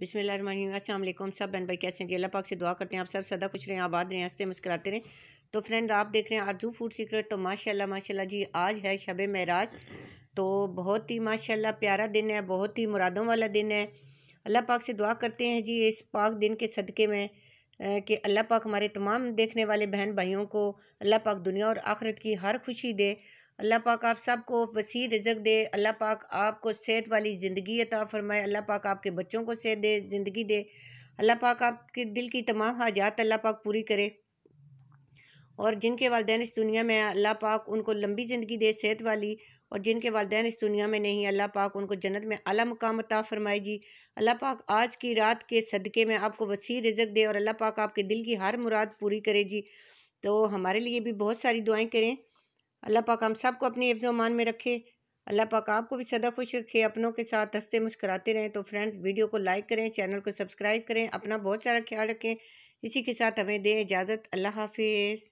बिसमीम सब बहन भाई कैसे हैं अल्लाह पाक से दुआ करते हैं आप सब सदा खुश रहें आबाद रहें हंसते मुस्कराते रहें तो फ्रेंड आप देख रहे हैं आरजू फूड सीक्रेट तो माशाल्लाह माशाल्लाह जी आज है शब महराज तो बहुत ही माशाल्लाह प्यारा दिन है बहुत ही मुरादों वाला दिन है अल्लाह पाक से दुआ करते हैं जी इस पाक दिन के सदक़े में कि अल्लाह पाक हमारे तमाम देखने वाले बहन भाइयों को अल्लाह पाक दुनिया और आखरत की हर खुशी दे अल्लाह पाक आप सबको वसी रिजक दे अल्लाह पाक आपको सेहत वाली ज़िंदगी अता फ़रमाए अल्लाह पाक आपके बच्चों को सेहत दे ज़िंदगी दे अल्लाह पाक आपके दिल की तमाम हाजात अल्लाह पाक पूरी करे और जिनके वालदेन इस दुनिया में अल्लाह पाक उनको लंबी ज़िंदगी दे सेहत वाली और जिनके वालदेन इस दुनिया में नहीं अल्लाह पाक उनको जन्नत में अला मकाम अता फ़रमाए जी अल्लाह पाक आज की रात के सदक़े में आपको वसी रिजक दे और अल्लाह पाक आपके दिल की हर मुराद पूरी करे जी तो हमारे लिए भी बहुत सारी दुआएँ करें अल्लाह पाक हम सबको अपनी हिफ्ज़ मान में रखे अल्लाह पाक आपको भी सदा खुश रखे अपनों के साथ हंसते मुस्कराते रहें तो फ्रेंड्स वीडियो को लाइक करें चैनल को सब्सक्राइब करें अपना बहुत सारा ख्याल रखें इसी के साथ हमें दें इजाज़त अल्लाह हाफिज़